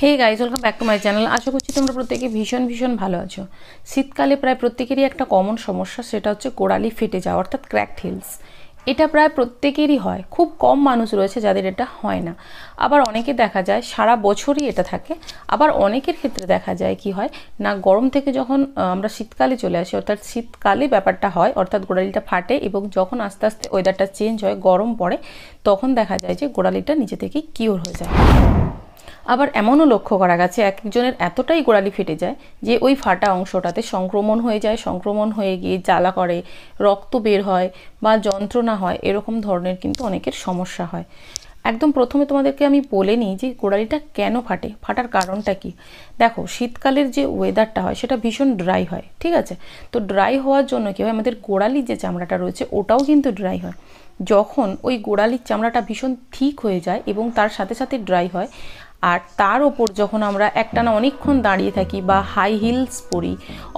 hey guys welcome back to my channel আশা করছি তোমরা প্রত্যেকে ভীষণ ভীষণ ভালো আছো শীতকালে প্রায় প্রত্যেকেরই একটা কমন সমস্যা সেটা হচ্ছে কোড়ালি ফেটে যাওয়া অর্থাৎ ক্র্যাকড হিলস এটা প্রায় প্রত্যেকেরই হয় খুব কম মানুষ রয়েছে যাদের এটা হয় না আবার অনেকে দেখা যায় সারা বছরই এটা থাকে আবার অনেকের ক্ষেত্রে দেখা যায় কি হয় না গরম থেকে যখন আমরা শীতকালে চলে আসি অর্থাৎ শীতকালে ব্যাপারটা হয় অর্থাৎ গোড়ালিটা ফাটে এবং যখন আস্তে আস্তে ওয়েদারটা চেঞ্জ হয় গরম পড়ে তখন দেখা যায় যে গোড়ালিটা নিজে থেকেই কিওর হয়ে যায় আবার এমনও লক্ষ্য করা গেছে এক একজনের এতটাই গোড়ালি ফেটে যায় যে ওই ফাটা অংশটাতে সংক্রমণ হয়ে যায় সংক্রমণ হয়ে গিয়ে জ্বালা করে রক্ত বের হয় বা যন্ত্রণা হয় এরকম ধরনের কিন্তু অনেকের সমস্যা হয় একদম প্রথমে তোমাদেরকে আমি বলে নিই যে গোড়ালিটা কেন ফাটে ফাটার কারণটা কি দেখো শীতকালের যে ওয়েদারটা হয় সেটা ভীষণ ড্রাই হয় ঠিক আছে তো ড্রাই হওয়ার জন্য কী হয় আমাদের গোড়ালির যে চামড়াটা রয়েছে ওটাও কিন্তু ড্রাই হয় যখন ওই গোড়ালির চামড়াটা ভীষণ ঠিক হয়ে যায় এবং তার সাথে সাথে ড্রাই হয় আর তার ওপর যখন আমরা একটানা অনেকক্ষণ দাঁড়িয়ে থাকি বা হাই হিলস পরি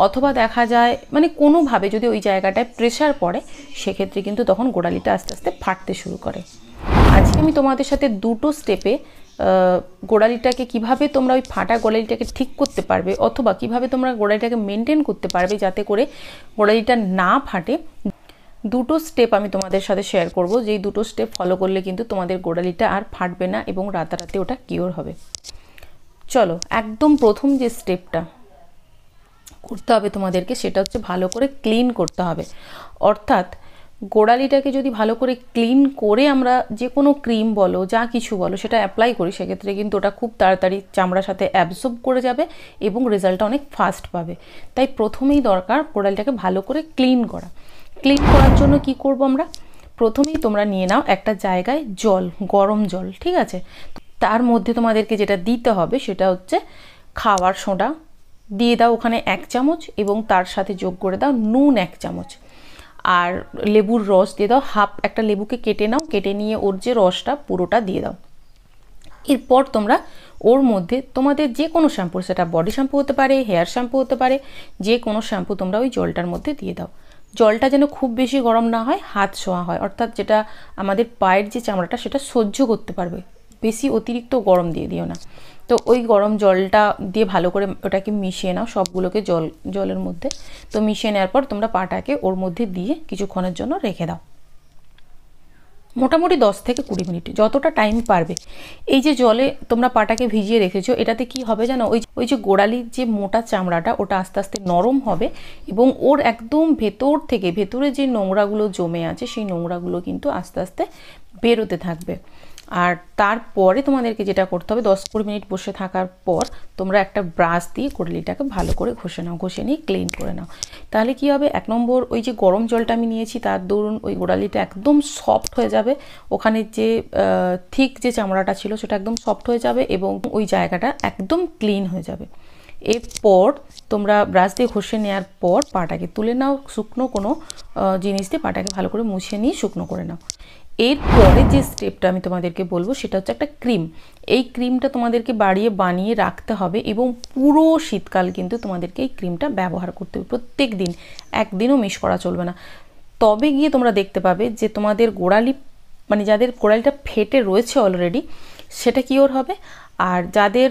অথবা দেখা যায় মানে কোনোভাবে যদি ওই জায়গাটায় প্রেশার পড়ে সেক্ষেত্রে কিন্তু তখন গোড়ালিটা আস্তে আস্তে ফাটতে শুরু করে আজকে আমি তোমাদের সাথে দুটো স্টেপে গোড়ালিটাকে কিভাবে তোমরা ওই ফাটা গোড়ালিটাকে ঠিক করতে পারবে অথবা কিভাবে তোমরা গোড়ালিটাকে মেনটেন করতে পারবে যাতে করে গোড়ালিটা না ফাটে দুটো স্টেপ আমি তোমাদের সাথে শেয়ার করব যেই দুটো স্টেপ ফলো করলে কিন্তু তোমাদের গোড়ালিটা আর ফাটবে না এবং রাতারাতি ওটা কিওর হবে চলো একদম প্রথম যে স্টেপটা করতে হবে তোমাদেরকে সেটা হচ্ছে ভালো করে ক্লিন করতে হবে অর্থাৎ গোড়ালিটাকে যদি ভালো করে ক্লিন করে আমরা যে কোনো ক্রিম বলো যা কিছু বলো সেটা অ্যাপ্লাই করি সেক্ষেত্রে কিন্তু ওটা খুব তাড়াতাড়ি চামড়ার সাথে অ্যাবসর্ব করে যাবে এবং রেজাল্টটা অনেক ফাস্ট পাবে তাই প্রথমেই দরকার গোড়ালিটাকে ভালো করে ক্লিন করা ক্লিন করার জন্য কি করব আমরা প্রথমেই তোমরা নিয়ে নাও একটা জায়গায় জল গরম জল ঠিক আছে তার মধ্যে তোমাদেরকে যেটা দিতে হবে সেটা হচ্ছে খাওয়ার সোডা দিয়ে দাও ওখানে এক চামচ এবং তার সাথে যোগ করে দাও নুন এক চামচ আর লেবুর রস দিয়ে দাও হাফ একটা লেবুকে কেটে নাও কেটে নিয়ে ওর যে রসটা পুরোটা দিয়ে দাও এরপর তোমরা ওর মধ্যে তোমাদের যে কোনো শ্যাম্পু সেটা বডি শ্যাম্পু হতে পারে হেয়ার শ্যাম্পু হতে পারে যে কোনো শ্যাম্পু তোমরা ওই জলটার মধ্যে দিয়ে দাও জলটা যেন খুব বেশি গরম না হয় হাত ছোঁয়া হয় অর্থাৎ যেটা আমাদের পায়ের যে চামড়াটা সেটা সহ্য করতে পারবে বেশি অতিরিক্ত গরম দিয়ে দিও না তো ওই গরম জলটা দিয়ে ভালো করে ওটাকে মিশিয়ে নাও সবগুলোকে জল জলের মধ্যে তো মিশিয়ে নেওয়ার পর তোমরা পাটাকে ওর মধ্যে দিয়ে কিছুক্ষণের জন্য রেখে দাও মোটামুটি দশ থেকে কুড়ি মিনিট যতটা টাইম পারবে এই যে জলে তোমরা পাটাকে ভিজিয়ে রেখেছো এটাতে কি হবে জানো ওই ওই যে গোড়ালির যে মোটা চামড়াটা ওটা আস্তে আস্তে নরম হবে এবং ওর একদম ভেতর থেকে ভেতরে যে নোংরাগুলো জমে আছে সেই নোংরাগুলো কিন্তু আস্তে আস্তে বেরোতে থাকবে আর তারপরে তোমাদেরকে যেটা করতে হবে দশ কুড়ি মিনিট বসে থাকার পর তোমরা একটা ব্রাশ দিয়ে কুড়লিটাকে ভালো করে ঘষে নাও ঘষে নিয়ে ক্লিন করে নাও তাহলে কি হবে এক নম্বর ওই যে গরম জলটা আমি নিয়েছি তার দরুন ওই গোড়ালিটা একদম সফট হয়ে যাবে ওখানে যে থিক যে চামড়াটা ছিল সেটা একদম সফট হয়ে যাবে এবং ওই জায়গাটা একদম ক্লিন হয়ে যাবে এরপর তোমরা ব্রাশ দিয়ে ঘষে নেওয়ার পর পাটাকে তুলে নাও শুকনো কোনো জিনিস দিয়ে পাটাকে ভালো করে মুছে নিয়ে শুকনো করে নাও এরপরে যে স্টেপটা আমি তোমাদেরকে বলবো সেটা হচ্ছে একটা ক্রিম এই ক্রিমটা তোমাদেরকে বাড়িয়ে বানিয়ে রাখতে হবে এবং পুরো শীতকাল কিন্তু তোমাদেরকে এই ক্রিমটা ব্যবহার করতে হবে প্রত্যেক দিন একদিনও মিস করা চলবে না তবে গিয়ে তোমরা দেখতে পাবে যে তোমাদের গোড়ালি মানে যাদের গোড়ালিটা ফেটে রয়েছে অলরেডি সেটা কিওর হবে আর যাদের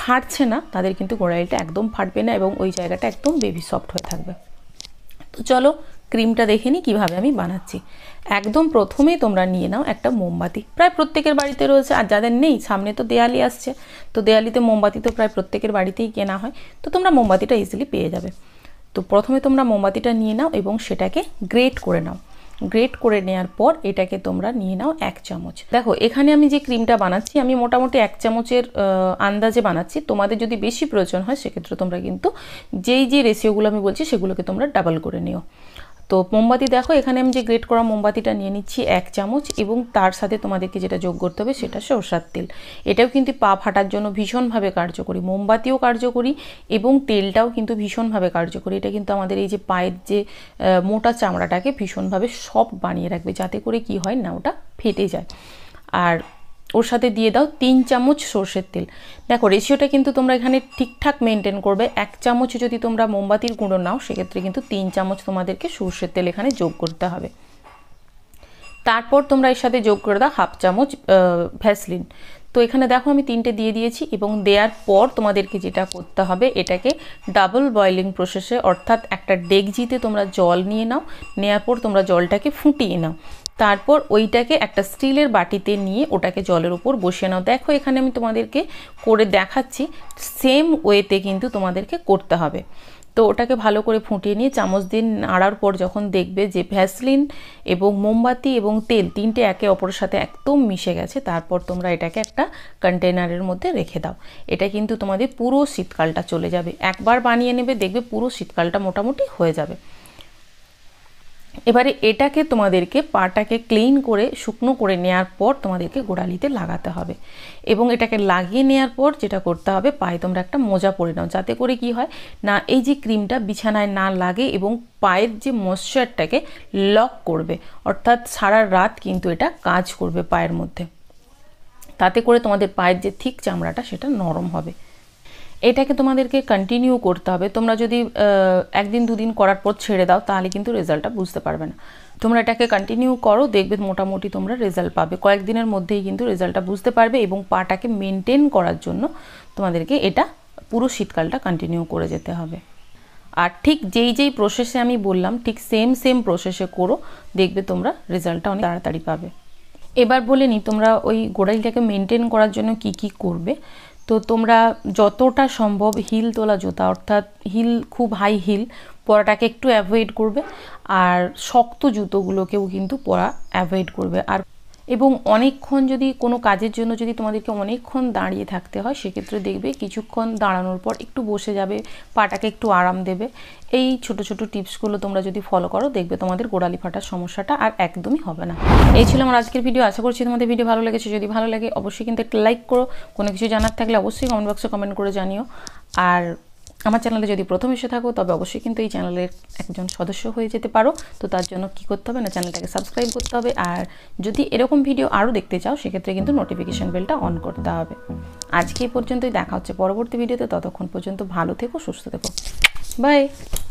ফাটছে না তাদের কিন্তু গোড়ালিটা একদম ফাটবে না এবং ওই জায়গাটা একদম বেবি সফট হয়ে থাকবে তো চলো ক্রিমটা দেখে নিই কীভাবে আমি বানাচ্ছি একদম প্রথমে তোমরা নিয়ে নাও একটা মোমবাতি প্রায় প্রত্যেকের বাড়িতে রয়েছে আর যাদের নেই সামনে তো দেয়ালি আসছে তো দেয়ালিতে মোমবাতি তো প্রায় প্রত্যেকের বাড়িতেই কেনা হয় তো তোমরা মোমবাতিটা ইজিলি পেয়ে যাবে তো প্রথমে তোমরা মোমবাতিটা নিয়ে নাও এবং সেটাকে গ্রেট করে নাও গ্রেট করে নেওয়ার পর এটাকে তোমরা নিয়ে নাও এক চামচ দেখো এখানে আমি যে ক্রিমটা বানাচ্ছি আমি মোটামুটি এক চামচের আন্দাজে বানাচ্ছি তোমাদের যদি বেশি প্রয়োজন হয় সেক্ষেত্রে তোমরা কিন্তু যেই যে রেশিওগুলো আমি বলছি সেগুলোকে তোমরা ডাবল করে নিও তো মোমবাতি দেখো এখানে আমি যে গ্রেট করা মোমবাতিটা নিয়ে নিচ্ছি এক চামচ এবং তার সাথে তোমাদেরকে যেটা যোগ করতে হবে সেটা সরষার তেল এটাও কিন্তু পা ফাটার জন্য ভীষণভাবে কার্যকরী মোমবাতিও কার্যকরী এবং তেলটাও কিন্তু ভীষণভাবে কার্যকরী এটা কিন্তু আমাদের এই যে পায়ের যে মোটা চামড়াটাকে ভীষণভাবে সব বানিয়ে রাখবে যাতে করে কি হয় না ওটা ফেটে যায় আর ওর সাথে দিয়ে দাও তিন চামচ সর্ষের তেল দেখো রেশিওটা কিন্তু তোমরা এখানে ঠিকঠাক মেনটেন করবে এক চামচ যদি তোমরা মোমবাতির গুঁড়ো নাও সেক্ষেত্রে কিন্তু তিন চামচ তোমাদেরকে সর্ষের তেল এখানে যোগ করতে হবে তারপর তোমরা এর সাথে যোগ করে দাও হাফ চামচ ভ্যাসলিন তো এখানে দেখো আমি তিনটে দিয়ে দিয়েছি এবং দেওয়ার পর তোমাদেরকে যেটা করতে হবে এটাকে ডাবল বয়লিং প্রসেসে অর্থাৎ একটা ডেকজিতে তোমরা জল নিয়ে নাও নেওয়ার পর তোমরা জলটাকে ফুটিয়ে নাও তারপর ওইটাকে একটা স্টিলের বাটিতে নিয়ে ওটাকে জলের উপর বসিয়ে নাও দেখো এখানে আমি তোমাদেরকে করে দেখাচ্ছি সেম ওয়েতে কিন্তু তোমাদেরকে করতে হবে তো ওটাকে ভালো করে ফুটিয়ে নিয়ে চামচ দিন নাড়ার পর যখন দেখবে যে ভ্যাসলিন এবং মোমবাতি এবং তেল তিনটে একে অপরের সাথে একদম মিশে গেছে তারপর তোমরা এটাকে একটা কন্টেনারের মধ্যে রেখে দাও এটা কিন্তু তোমাদের পুরো শীতকালটা চলে যাবে একবার বানিয়ে নেবে দেখবে পুরো শীতকালটা মোটামুটি হয়ে যাবে এবারে এটাকে তোমাদেরকে পাটাকে ক্লিন করে শুকনো করে নেওয়ার পর তোমাদেরকে গোড়ালিতে লাগাতে হবে এবং এটাকে লাগিয়ে নেওয়ার পর যেটা করতে হবে পায়ে তোমরা একটা মোজা পরে নাও যাতে করে কি হয় না এই যে ক্রিমটা বিছানায় না লাগে এবং পায়ের যে ময়শ্চারটাকে লক করবে অর্থাৎ সারা রাত কিন্তু এটা কাজ করবে পায়ের মধ্যে তাতে করে তোমাদের পায়ের যে থিক চামড়াটা সেটা নরম হবে এটাকে তোমাদেরকে কন্টিনিউ করতে হবে তোমরা যদি একদিন দুদিন করার পর ছেড়ে দাও তাহলে কিন্তু রেজাল্টটা বুঝতে পারবে না তোমরা এটাকে কন্টিনিউ করো দেখবে মোটামুটি তোমরা রেজাল্ট পাবে কয়েকদিনের মধ্যেই কিন্তু রেজাল্টটা বুঝতে পারবে এবং পাটাকে মেনটেন করার জন্য তোমাদেরকে এটা পুরো শীতকালটা কন্টিনিউ করে যেতে হবে আর ঠিক যেই যেই প্রসেসে আমি বললাম ঠিক সেম সেম প্রসেসে করো দেখবে তোমরা রেজাল্টটা অনেক তাড়াতাড়ি পাবে এবার বলে নি তোমরা ওই গোড়ালিটাকে মেনটেন করার জন্য কি কি করবে তো তোমরা যতটা সম্ভব হিল তোলা জুতা অর্থাৎ হিল খুব হাই হিল পরাটাকে একটু অ্যাভয়েড করবে আর শক্ত জুতোগুলোকেও কিন্তু পরা অ্যাভয়েড করবে আর এবং অনেকক্ষণ যদি কোনো কাজের জন্য যদি তোমাদেরকে অনেকক্ষণ দাঁড়িয়ে থাকতে হয় সেক্ষেত্রে দেখবে কিছুক্ষণ দাঁড়ানোর পর একটু বসে যাবে পাটাকে একটু আরাম দেবে এই ছোট ছোট টিপসগুলো তোমরা যদি ফলো করো দেখবে তোমাদের গোড়ালি ফাটার সমস্যাটা আর একদমই হবে না এই ছিল আমার আজকের ভিডিও আশা করছি তোমাদের ভিডিও ভালো লেগেছে যদি ভালো লাগে অবশ্যই কিন্তু একটা লাইক করো কোনো কিছু জানার থাকলে অবশ্যই কমেন্ট বক্সে কমেন্ট করে জানিও আর আমার চ্যানেলে যদি প্রথম এসে থাকো তবে অবশ্যই কিন্তু এই চ্যানেলের একজন সদস্য হয়ে যেতে পারো তো তার জন্য কি করতে হবে না চ্যানেলটাকে সাবস্ক্রাইব করতে হবে আর যদি এরকম ভিডিও আরও দেখতে চাও সেক্ষেত্রে কিন্তু নোটিফিকেশান বেলটা অন করতে হবে আজকে এই পর্যন্তই দেখা হচ্ছে পরবর্তী ভিডিওতে ততক্ষণ পর্যন্ত ভালো থেকো সুস্থ থেকো বাই